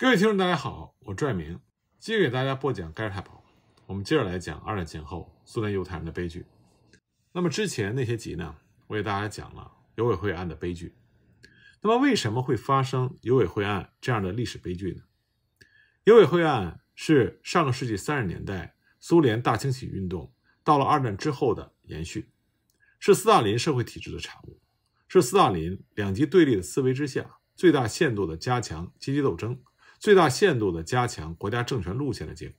各位听众，大家好，我拽明，继续给大家播讲《盖尔太保》。我们接着来讲二战前后苏联犹太人的悲剧。那么之前那些集呢，我给大家讲了犹委会案的悲剧。那么为什么会发生有委会案这样的历史悲剧呢？有委会案是上个世纪三十年代苏联大清洗运动到了二战之后的延续，是斯大林社会体制的产物，是斯大林两极对立的思维之下最大限度的加强阶级斗争。最大限度地加强国家政权路线的结果。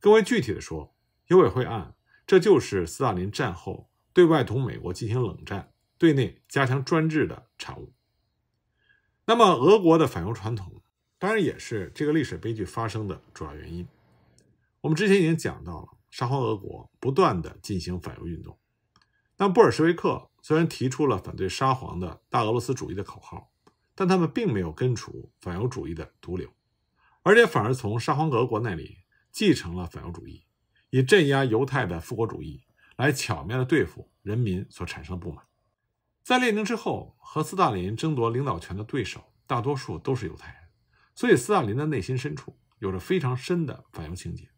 更为具体的说，尤委会案，这就是斯大林战后对外同美国进行冷战，对内加强专制的产物。那么，俄国的反犹传统，当然也是这个历史悲剧发生的主要原因。我们之前已经讲到了，沙皇俄国不断地进行反犹运动。但布尔什维克虽然提出了反对沙皇的大俄罗斯主义的口号。但他们并没有根除反犹主义的毒瘤，而且反而从沙皇俄国那里继承了反犹主义，以镇压犹太的复国主义来巧妙地对付人民所产生的不满。在列宁之后，和斯大林争夺领导权的对手大多数都是犹太人，所以斯大林的内心深处有着非常深的反犹情节。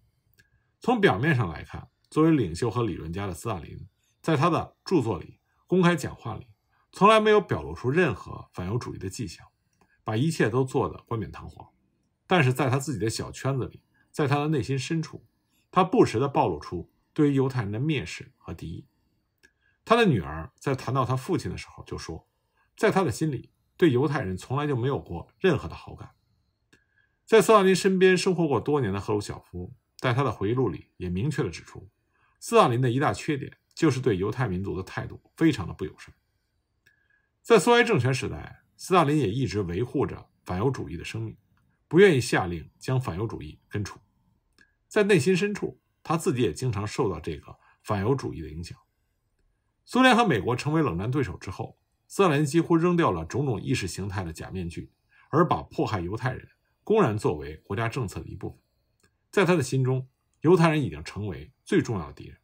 从表面上来看，作为领袖和理论家的斯大林，在他的著作里、公开讲话里。从来没有表露出任何反犹主义的迹象，把一切都做得冠冕堂皇。但是，在他自己的小圈子里，在他的内心深处，他不时地暴露出对于犹太人的蔑视和敌意。他的女儿在谈到他父亲的时候就说：“在他的心里，对犹太人从来就没有过任何的好感。”在斯大林身边生活过多年的赫鲁晓夫，在他的回忆录里也明确地指出，斯大林的一大缺点就是对犹太民族的态度非常的不友善。在苏维埃政权时代，斯大林也一直维护着反犹主义的生命，不愿意下令将反犹主义根除。在内心深处，他自己也经常受到这个反犹主义的影响。苏联和美国成为冷战对手之后，斯大林几乎扔掉了种种意识形态的假面具，而把迫害犹太人公然作为国家政策的一部分。在他的心中，犹太人已经成为最重要的敌人，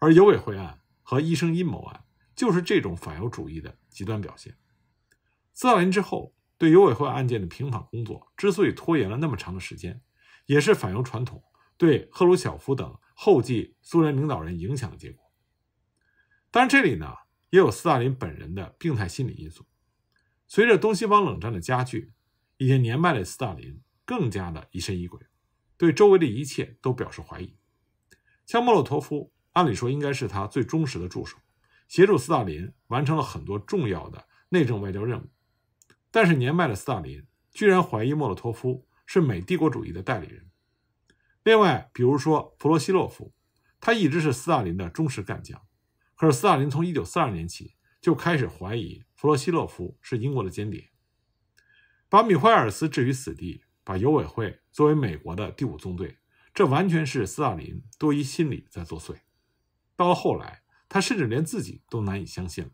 而犹委会案和医生阴谋案就是这种反犹主义的。极端表现。斯大林之后对尤委会案件的平反工作之所以拖延了那么长的时间，也是反犹传统对赫鲁晓夫等后继苏联领导人影响的结果。当然，这里呢也有斯大林本人的病态心理因素。随着东西方冷战的加剧，已经年迈的斯大林更加的疑神疑鬼，对周围的一切都表示怀疑。像莫洛托夫按理说应该是他最忠实的助手。协助斯大林完成了很多重要的内政外交任务，但是年迈的斯大林居然怀疑莫洛托夫是美帝国主义的代理人。另外，比如说弗罗西洛夫，他一直是斯大林的忠实干将，可是斯大林从1942年起就开始怀疑弗罗西洛夫是英国的间谍，把米怀尔斯置于死地，把游委会作为美国的第五纵队，这完全是斯大林多疑心理在作祟。到了后来。他甚至连自己都难以相信了。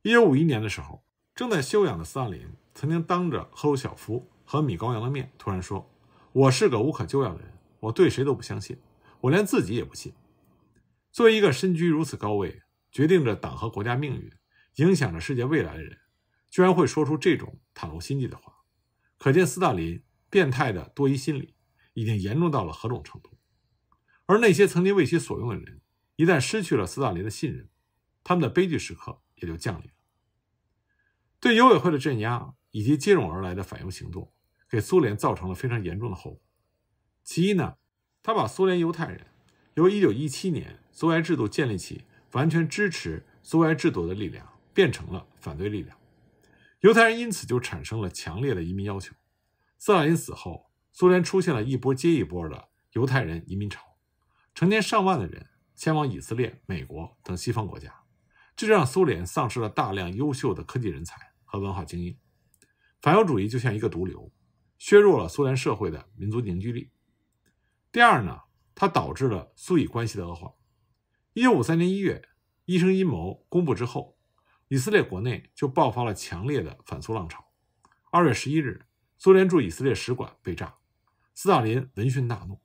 一九五一年的时候，正在休养的斯大林曾经当着赫鲁晓夫和米高扬的面，突然说：“我是个无可救药的人，我对谁都不相信，我连自己也不信。”作为一个身居如此高位、决定着党和国家命运、影响着世界未来的人，居然会说出这种袒露心迹的话，可见斯大林变态的多疑心理已经严重到了何种程度。而那些曾经为其所用的人，一旦失去了斯大林的信任，他们的悲剧时刻也就降临了。对犹委会的镇压以及接踵而来的反犹行动，给苏联造成了非常严重的后果。其一呢，他把苏联犹太人由1917年苏维埃制度建立起完全支持苏维埃制度的力量，变成了反对力量。犹太人因此就产生了强烈的移民要求。斯大林死后，苏联出现了一波接一波的犹太人移民潮，成千上万的人。前往以色列、美国等西方国家，这让苏联丧失了大量优秀的科技人才和文化精英。反犹主义就像一个毒瘤，削弱了苏联社会的民族凝聚力。第二呢，它导致了苏以关系的恶化。一九五三年一月，医生阴谋公布之后，以色列国内就爆发了强烈的反苏浪潮。二月十一日，苏联驻以色列使馆被炸，斯大林闻讯大怒。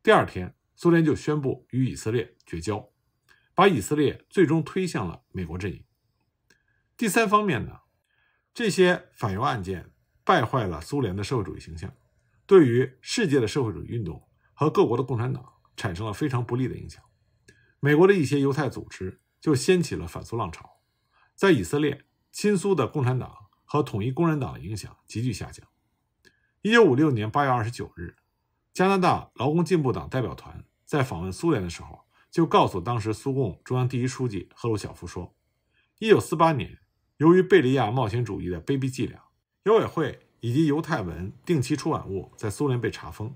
第二天。苏联就宣布与以色列绝交，把以色列最终推向了美国阵营。第三方面呢，这些反犹案件败坏了苏联的社会主义形象，对于世界的社会主义运动和各国的共产党产生了非常不利的影响。美国的一些犹太组织就掀起了反苏浪潮，在以色列亲苏的共产党和统一工人党的影响急剧下降。1956年8月29日，加拿大劳工进步党代表团。在访问苏联的时候，就告诉当时苏共中央第一书记赫鲁晓夫说：“一九四八年，由于贝利亚冒险主义的卑鄙伎俩，友委会以及犹太文定期出版物在苏联被查封。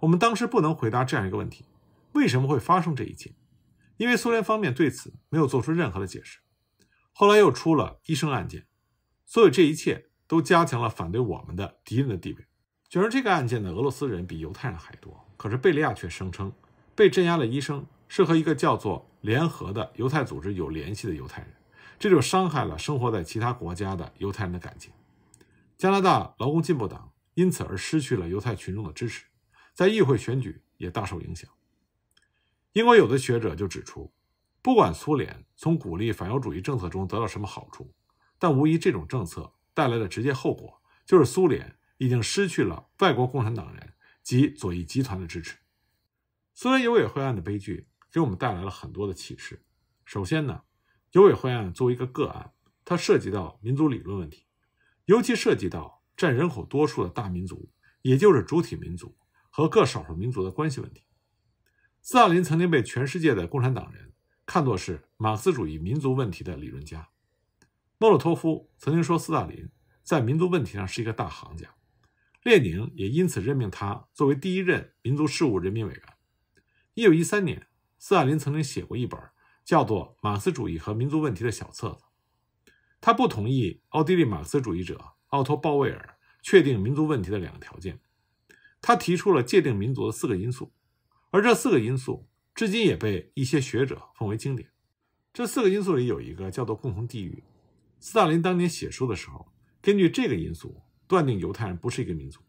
我们当时不能回答这样一个问题：为什么会发生这一切？因为苏联方面对此没有做出任何的解释。后来又出了医生案件，所有这一切都加强了反对我们的敌人的地位。卷入这个案件的俄罗斯人比犹太人还多，可是贝利亚却声称。”被镇压的医生是和一个叫做“联合”的犹太组织有联系的犹太人，这就伤害了生活在其他国家的犹太人的感情。加拿大劳工进步党因此而失去了犹太群众的支持，在议会选举也大受影响。英国有的学者就指出，不管苏联从鼓励反犹主义政策中得到什么好处，但无疑这种政策带来的直接后果就是苏联已经失去了外国共产党人及左翼集团的支持。苏联有委会案的悲剧给我们带来了很多的启示。首先呢，有委会案作为一个个案，它涉及到民族理论问题，尤其涉及到占人口多数的大民族，也就是主体民族和各少数民族的关系问题。斯大林曾经被全世界的共产党人看作是马克思主义民族问题的理论家。莫洛托夫曾经说，斯大林在民族问题上是一个大行家。列宁也因此任命他作为第一任民族事务人民委员。一九一三年，斯大林曾经写过一本叫做《马克思主义和民族问题》的小册子。他不同意奥地利马克思主义者奥托·鲍威尔确定民族问题的两个条件，他提出了界定民族的四个因素，而这四个因素至今也被一些学者奉为经典。这四个因素里有一个叫做共同地域。斯大林当年写书的时候，根据这个因素断定犹太人不是一个民族。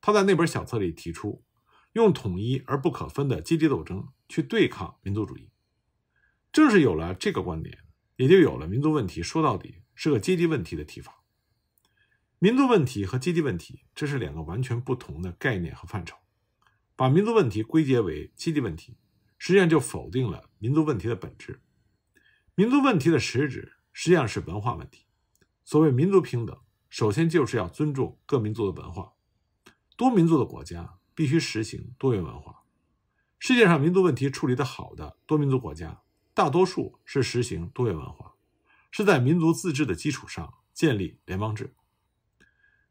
他在那本小册里提出。用统一而不可分的阶级斗争去对抗民族主义，正是有了这个观点，也就有了民族问题说到底是个阶级问题的提法。民族问题和阶级问题，这是两个完全不同的概念和范畴。把民族问题归结为阶级问题，实际上就否定了民族问题的本质。民族问题的实质实际上是文化问题。所谓民族平等，首先就是要尊重各民族的文化。多民族的国家。必须实行多元文化。世界上民族问题处理得好的多民族国家，大多数是实行多元文化，是在民族自治的基础上建立联邦制。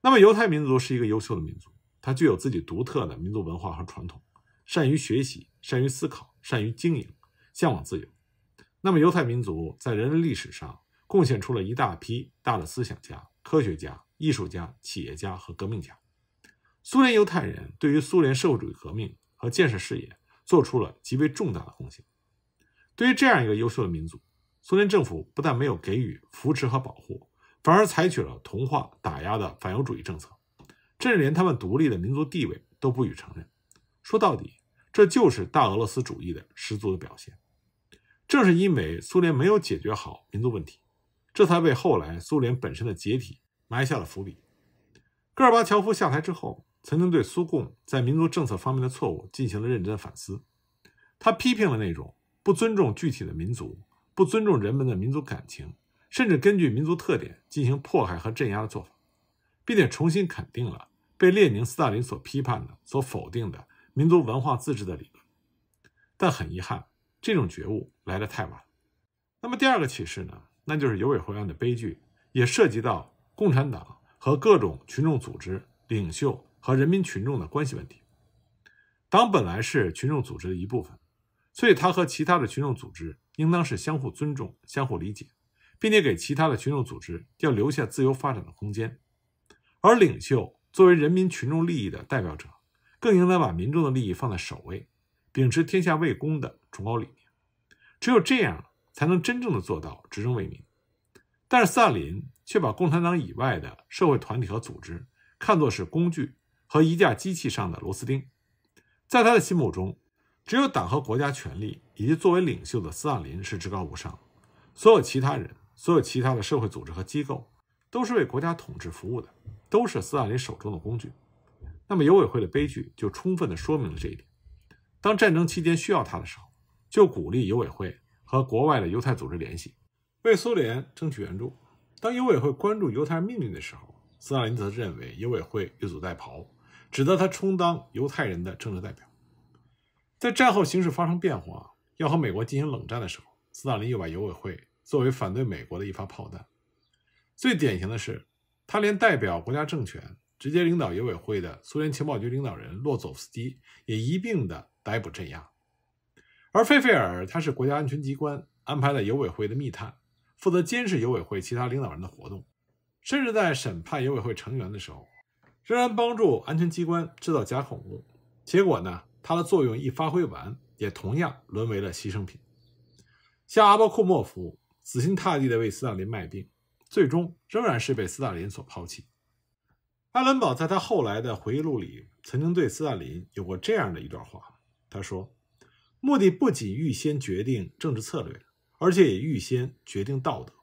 那么，犹太民族是一个优秀的民族，它具有自己独特的民族文化、和传统，善于学习，善于思考，善于经营，向往自由。那么，犹太民族在人类历史上贡献出了一大批大的思想家、科学家、艺术家、企业家和革命家。苏联犹太人对于苏联社会主义革命和建设事业做出了极为重大的贡献。对于这样一个优秀的民族，苏联政府不但没有给予扶持和保护，反而采取了同化打压的反犹主义政策，甚至连他们独立的民族地位都不予承认。说到底，这就是大俄罗斯主义的十足的表现。正是因为苏联没有解决好民族问题，这才为后来苏联本身的解体埋下了伏笔。戈尔巴乔夫下台之后，曾经对苏共在民族政策方面的错误进行了认真反思，他批评了那种不尊重具体的民族、不尊重人们的民族感情，甚至根据民族特点进行迫害和镇压的做法，并且重新肯定了被列宁、斯大林所批判的、所否定的民族文化自治的理论。但很遗憾，这种觉悟来得太晚。那么第二个启示呢？那就是尤里会案的悲剧，也涉及到共产党和各种群众组织领袖。和人民群众的关系问题，党本来是群众组织的一部分，所以它和其他的群众组织应当是相互尊重、相互理解，并且给其他的群众组织要留下自由发展的空间。而领袖作为人民群众利益的代表者，更应当把民众的利益放在首位，秉持天下为公的崇高理念。只有这样，才能真正的做到执政为民。但是萨林却把共产党以外的社会团体和组织看作是工具。和一架机器上的螺丝钉，在他的心目中，只有党和国家权力以及作为领袖的斯大林是至高无上，所有其他人、所有其他的社会组织和机构都是为国家统治服务的，都是斯大林手中的工具。那么，犹委会的悲剧就充分的说明了这一点。当战争期间需要他的时候，就鼓励犹委会和国外的犹太组织联系，为苏联争取援助；当犹委会关注犹太人命运的时候，斯大林则认为犹委会越俎代庖。指责他充当犹太人的政治代表，在战后形势发生变化，要和美国进行冷战的时候，斯大林又把犹委会作为反对美国的一发炮弹。最典型的是，他连代表国家政权、直接领导犹委会的苏联情报局领导人洛佐夫斯基也一并的逮捕镇压。而费费尔他是国家安全机关安排的犹委会的密探，负责监视犹委会其他领导人的活动，甚至在审判犹委会成员的时候。仍然帮助安全机关制造假恐怖。结果呢？它的作用一发挥完，也同样沦为了牺牲品。像阿巴库莫夫死心塌地地为斯大林卖命，最终仍然是被斯大林所抛弃。艾伦堡在他后来的回忆录里曾经对斯大林有过这样的一段话，他说：“目的不仅预先决定政治策略，而且也预先决定道德。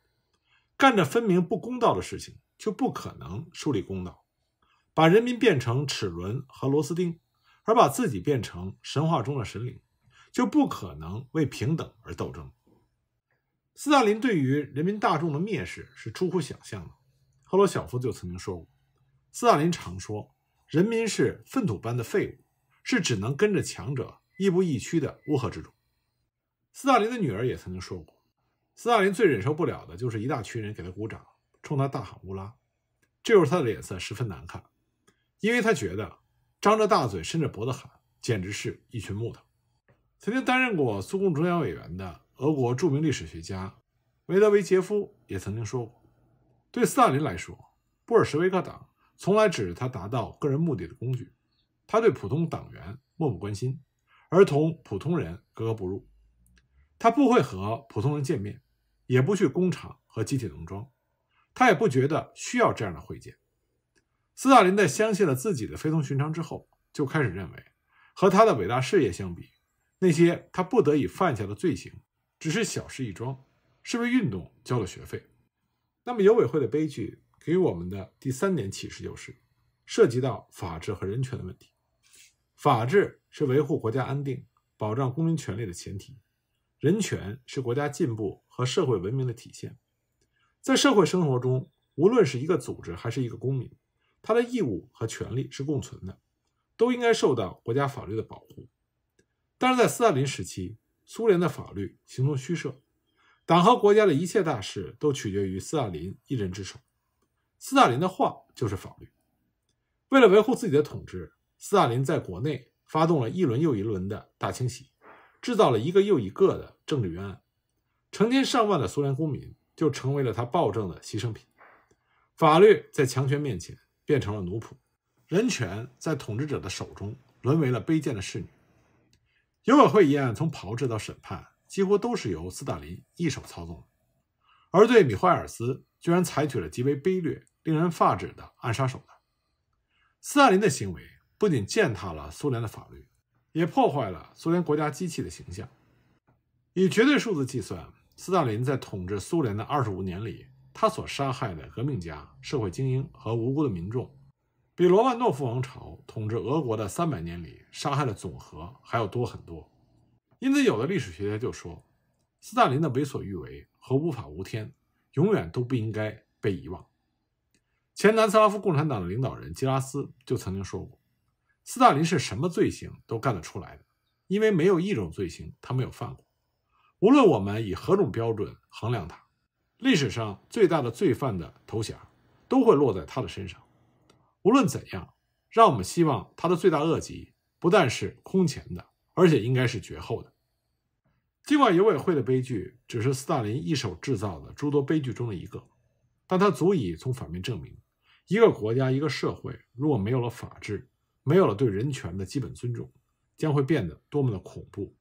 干着分明不公道的事情，就不可能树立公道。”把人民变成齿轮和螺丝钉，而把自己变成神话中的神灵，就不可能为平等而斗争。斯大林对于人民大众的蔑视是出乎想象的。赫鲁晓夫就曾经说过，斯大林常说人民是粪土般的废物，是只能跟着强者亦步亦趋的乌合之众。斯大林的女儿也曾经说过，斯大林最忍受不了的就是一大群人给他鼓掌，冲他大喊“乌拉”，这时他的脸色十分难看。因为他觉得，张着大嘴伸着脖子喊，简直是一群木头。曾经担任过苏共中央委员的俄国著名历史学家梅德韦杰夫也曾经说过：“对斯大林来说，布尔什维克党从来只是他达到个人目的的工具。他对普通党员漠不关心，而同普通人格格不入。他不会和普通人见面，也不去工厂和集体农庄，他也不觉得需要这样的会见。”斯大林在相信了自己的非同寻常之后，就开始认为，和他的伟大事业相比，那些他不得已犯下的罪行只是小事一桩，是为运动交了学费。那么，游委会的悲剧给我们的第三点启示就是：涉及到法治和人权的问题。法治是维护国家安定、保障公民权利的前提；人权是国家进步和社会文明的体现。在社会生活中，无论是一个组织还是一个公民。他的义务和权利是共存的，都应该受到国家法律的保护。但是在斯大林时期，苏联的法律形同虚设，党和国家的一切大事都取决于斯大林一人之手，斯大林的话就是法律。为了维护自己的统治，斯大林在国内发动了一轮又一轮的大清洗，制造了一个又一个的政治冤案，成千上万的苏联公民就成为了他暴政的牺牲品。法律在强权面前。变成了奴仆，人权在统治者的手中沦为了卑贱的侍女。尤委会议案从炮制到审判，几乎都是由斯大林一手操纵，而对米怀尔斯居然采取了极为卑劣、令人发指的暗杀手段。斯大林的行为不仅践踏了苏联的法律，也破坏了苏联国家机器的形象。以绝对数字计算，斯大林在统治苏联的二十五年里。他所杀害的革命家、社会精英和无辜的民众，比罗曼诺夫王朝统治俄国的三百年里杀害的总和还要多很多。因此，有的历史学家就说，斯大林的为所欲为和无法无天，永远都不应该被遗忘。前南斯拉夫共产党的领导人基拉斯就曾经说过：“斯大林是什么罪行都干得出来的，因为没有一种罪行他没有犯过。无论我们以何种标准衡量他。”历史上最大的罪犯的头衔，都会落在他的身上。无论怎样，让我们希望他的罪大恶极不但是空前的，而且应该是绝后的。尽管游委会的悲剧只是斯大林一手制造的诸多悲剧中的一个，但它足以从反面证明，一个国家、一个社会如果没有了法治，没有了对人权的基本尊重，将会变得多么的恐怖。